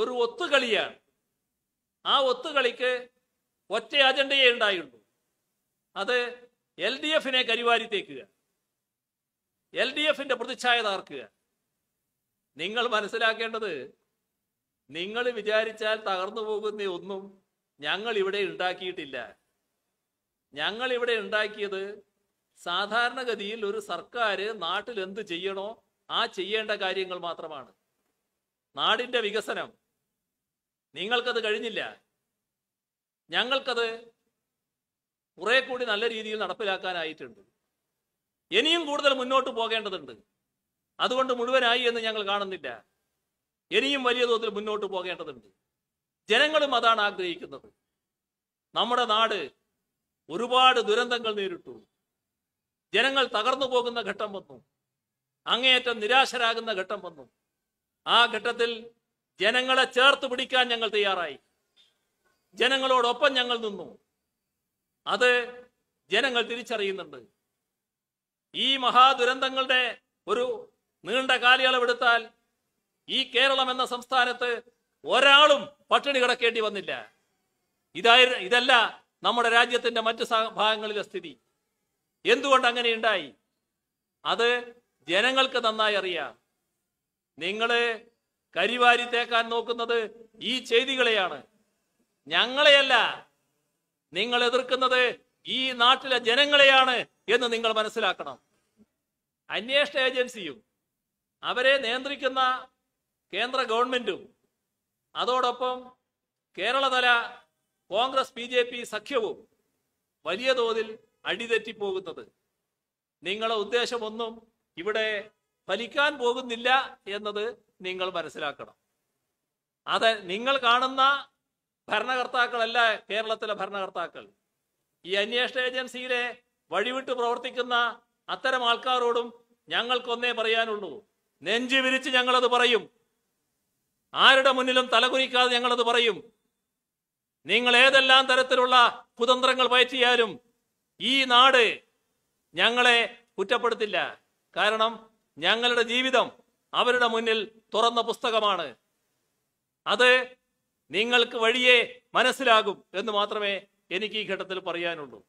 ഒരു ഒത്തുകളിയാണ് ആ ഒത്തുകളിക്ക് ഒറ്റ അജണ്ടയേ ഉണ്ടായുള്ളൂ അത് എൽ ഡി എഫിനെ കരിവാരി തേക്കുക എൽ ഡി എഫിന്റെ പ്രതിച്ഛായ തകർക്കുക നിങ്ങൾ മനസ്സിലാക്കേണ്ടത് നിങ്ങൾ വിചാരിച്ചാൽ തകർന്നു പോകുന്ന ഒന്നും ഞങ്ങൾ ഇവിടെ ഉണ്ടാക്കിയിട്ടില്ല ഞങ്ങൾ ഇവിടെ ഉണ്ടാക്കിയത് സാധാരണഗതിയിൽ ഒരു സർക്കാർ നാട്ടിൽ എന്ത് ചെയ്യണോ ആ ചെയ്യേണ്ട കാര്യങ്ങൾ മാത്രമാണ് നാടിന്റെ വികസനം നിങ്ങൾക്കത് കഴിഞ്ഞില്ല ഞങ്ങൾക്കത് കുറെ കൂടി നല്ല രീതിയിൽ നടപ്പിലാക്കാനായിട്ടുണ്ട് ഇനിയും കൂടുതൽ മുന്നോട്ട് പോകേണ്ടതുണ്ട് അതുകൊണ്ട് മുഴുവനായി എന്ന് ഞങ്ങൾ കാണുന്നില്ല ഇനിയും വലിയ തോതിൽ മുന്നോട്ട് പോകേണ്ടതുണ്ട് ജനങ്ങളും അതാണ് ആഗ്രഹിക്കുന്നത് നമ്മുടെ നാട് ഒരുപാട് ദുരന്തങ്ങൾ നേരിട്ടു ജനങ്ങൾ തകർന്നു പോകുന്ന ഘട്ടം വന്നു അങ്ങേയറ്റം നിരാശരാകുന്ന ഘട്ടം വന്നു ആ ഘട്ടത്തിൽ ജനങ്ങളെ ചേർത്ത് പിടിക്കാൻ ഞങ്ങൾ തയ്യാറായി ജനങ്ങളോടൊപ്പം ഞങ്ങൾ നിന്നു അത് ജനങ്ങൾ തിരിച്ചറിയുന്നുണ്ട് ഈ മഹാദുരന്തങ്ങളുടെ ഒരു നീണ്ട കാലയളവെടുത്താൽ ഈ കേരളം എന്ന സംസ്ഥാനത്ത് ഒരാളും പട്ടിണി കിടക്കേണ്ടി വന്നില്ല ഇതായി ഇതല്ല നമ്മുടെ രാജ്യത്തിന്റെ മറ്റ് ഭാഗങ്ങളിലെ സ്ഥിതി എന്തുകൊണ്ട് അങ്ങനെ ഉണ്ടായി അത് ജനങ്ങൾക്ക് നന്നായി അറിയാം നിങ്ങള് കരിവാരി തേക്കാൻ നോക്കുന്നത് ഈ ചെയ്തികളെയാണ് ഞങ്ങളെയല്ല നിങ്ങൾ എതിർക്കുന്നത് ഈ നാട്ടിലെ ജനങ്ങളെയാണ് എന്ന് നിങ്ങൾ മനസ്സിലാക്കണം അന്വേഷണ ഏജൻസിയും അവരെ നിയന്ത്രിക്കുന്ന കേന്ദ്ര ഗവൺമെന്റും അതോടൊപ്പം കേരളതല കോൺഗ്രസ് ബി ജെ പി സഖ്യവും വലിയ തോതിൽ അടിതെറ്റിപ്പോകുന്നത് നിങ്ങളുടെ ഉദ്ദേശമൊന്നും ഇവിടെ ഫലിക്കാൻ പോകുന്നില്ല എന്നത് നിങ്ങൾ മനസ്സിലാക്കണം അത് നിങ്ങൾ കാണുന്ന ഭരണകർത്താക്കളല്ല കേരളത്തിലെ ഭരണകർത്താക്കൾ ഈ അന്വേഷണ ഏജൻസിയിലെ വഴിവിട്ട് പ്രവർത്തിക്കുന്ന അത്തരം ആൾക്കാരോടും ഞങ്ങൾക്കൊന്നേ പറയാനുള്ളൂ നെഞ്ചു വിരിച്ച് ഞങ്ങളത് പറയും ആരുടെ മുന്നിലും തലകുനിക്കാതെ ഞങ്ങളത് പറയും നിങ്ങൾ ഏതെല്ലാം തരത്തിലുള്ള കുതന്ത്രങ്ങൾ പയറ്റിയാലും ഈ നാട് ഞങ്ങളെ കുറ്റപ്പെടുത്തില്ല കാരണം ഞങ്ങളുടെ ജീവിതം അവരുടെ മുന്നിൽ തുറന്ന പുസ്തകമാണ് അത് നിങ്ങൾക്ക് വഴിയെ മനസ്സിലാകും എന്ന് മാത്രമേ എനിക്ക് ഈ ഘട്ടത്തിൽ പറയാനുള്ളൂ